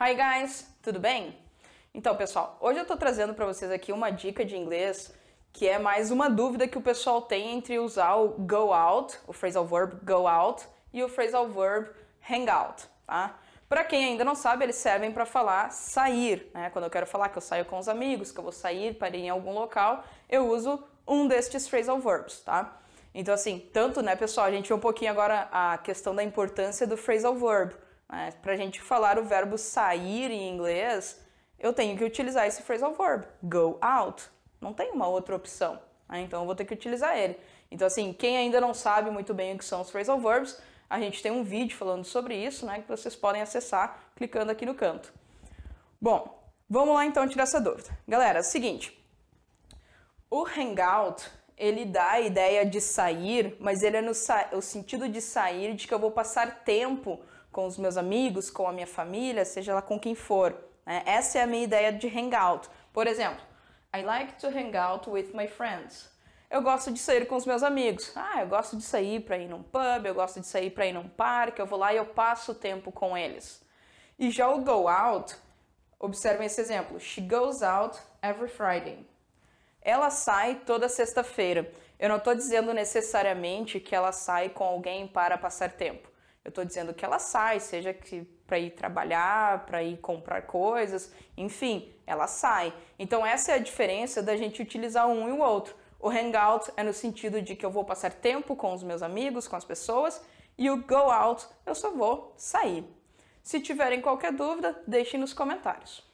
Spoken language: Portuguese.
Hi guys, tudo bem? Então, pessoal, hoje eu tô trazendo para vocês aqui uma dica de inglês que é mais uma dúvida que o pessoal tem entre usar o go out, o phrasal verb go out e o phrasal verb hang out, tá? Para quem ainda não sabe, eles servem para falar sair, né? Quando eu quero falar que eu saio com os amigos, que eu vou sair para ir em algum local, eu uso um destes phrasal verbs, tá? Então, assim, tanto, né, pessoal, a gente viu um pouquinho agora a questão da importância do phrasal verb. Né? Para a gente falar o verbo sair em inglês, eu tenho que utilizar esse phrasal verb, go out. Não tem uma outra opção. Né? Então eu vou ter que utilizar ele. Então, assim, quem ainda não sabe muito bem o que são os phrasal verbs, a gente tem um vídeo falando sobre isso, né? Que vocês podem acessar clicando aqui no canto. Bom, vamos lá então tirar essa dúvida. Galera, é seguinte. O hangout ele dá a ideia de sair, mas ele é no o sentido de sair de que eu vou passar tempo com os meus amigos, com a minha família, seja lá com quem for. Né? Essa é a minha ideia de hangout. Por exemplo, I like to hang out with my friends. Eu gosto de sair com os meus amigos. Ah, eu gosto de sair para ir num pub, eu gosto de sair para ir num parque, eu vou lá e eu passo tempo com eles. E já o go out, observem esse exemplo. She goes out every Friday ela sai toda sexta-feira. Eu não estou dizendo necessariamente que ela sai com alguém para passar tempo. Eu estou dizendo que ela sai, seja que para ir trabalhar, para ir comprar coisas, enfim, ela sai. Então essa é a diferença da gente utilizar um e o outro. O hangout é no sentido de que eu vou passar tempo com os meus amigos, com as pessoas, e o go out eu só vou sair. Se tiverem qualquer dúvida, deixem nos comentários.